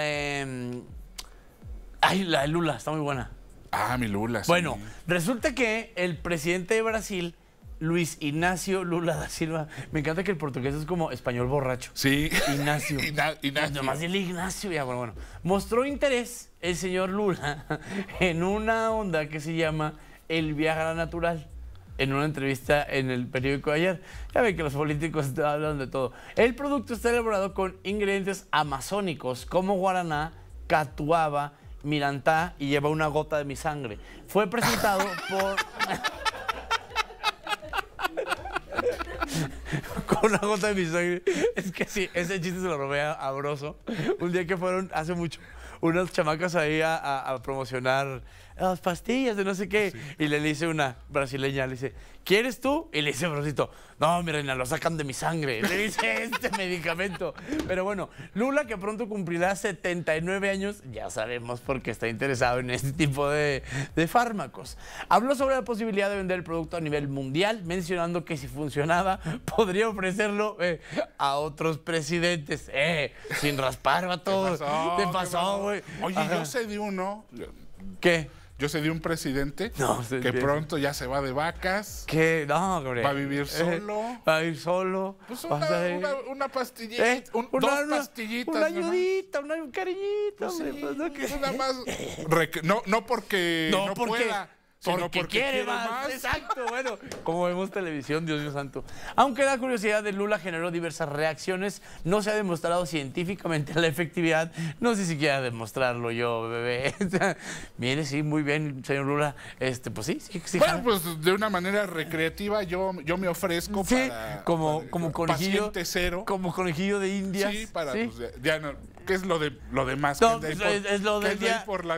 Em, ay, la de Lula, está muy buena. Ah, mi Lula. Bueno, resulta que el presidente de Brasil. Luis Ignacio Lula da Silva. Me encanta que el portugués es como español borracho. Sí. Ignacio. Ignacio. Nomás el Ignacio, ya, bueno, bueno. Mostró interés el señor Lula en una onda que se llama el a la Natural en una entrevista en el periódico de ayer. Ya ven que los políticos hablan de todo. El producto está elaborado con ingredientes amazónicos como guaraná, catuaba, mirantá y lleva una gota de mi sangre. Fue presentado por... una gota de mi sangre. Es que sí, ese chiste se lo robé a, Un día que fueron, hace mucho, unas chamacas ahí a, promocionar las pastillas de no sé qué. Y le dice una brasileña, le dice, ¿quieres tú? Y le dice Brosito, no, mi reina, lo sacan de mi sangre. Le dice este medicamento. Pero bueno, Lula, que pronto cumplirá 79 años, ya sabemos por qué está interesado en este tipo de, de fármacos. Habló sobre la posibilidad de vender el producto a nivel mundial, mencionando que si funcionaba, podría ofrecer HACERLO eh, a otros presidentes. Eh, sin raspar, A TODOS. Te pasó, güey. Oye, yo sé DI uno. ¿Qué? Yo sé DI un presidente que pronto ya se va de vacas. Que no, hombre. Va a vivir eh, solo. va a solo. Pues una, pastillita. Eh, una, pastillitas. ayudita, un cariñito. Pues, pues, pues más. no, no porque no, porque, pueda porque, porque quiere, más. Exacto, bueno, como vemos televisión, Dios mío santo. Aunque la curiosidad de Lula generó diversas reacciones, no se ha demostrado científicamente la efectividad. No sé si quiera demostrarlo yo, bebé. Mire, sí, muy bien, señor Lula. Este, pues sí, sí, Bueno, pues de una manera recreativa yo, yo me ofrezco para, como, como conejillo, cero. Como conejillo de indias. Sí, para pues, ya no, ¿Qué es lo de lo demás? No, pues, es, lo del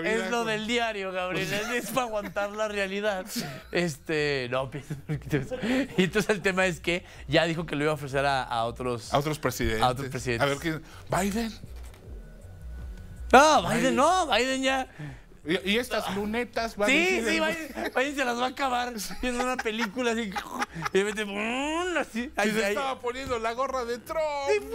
es lo del diario, Gabriel. Pues es para aguantar la realidad. Este, no, y entonces el tema es que ya dijo que lo iba a ofrecer a, otros... A otros presidentes. A otros presidentes. A ver, ¿quién? ¿Biden? No, Biden, no, Biden ya... Y, estas lunetas van Sí, sí, Biden, se las va a acabar viendo una película así. Y de así. y se estaba poniendo la gorra de Trump.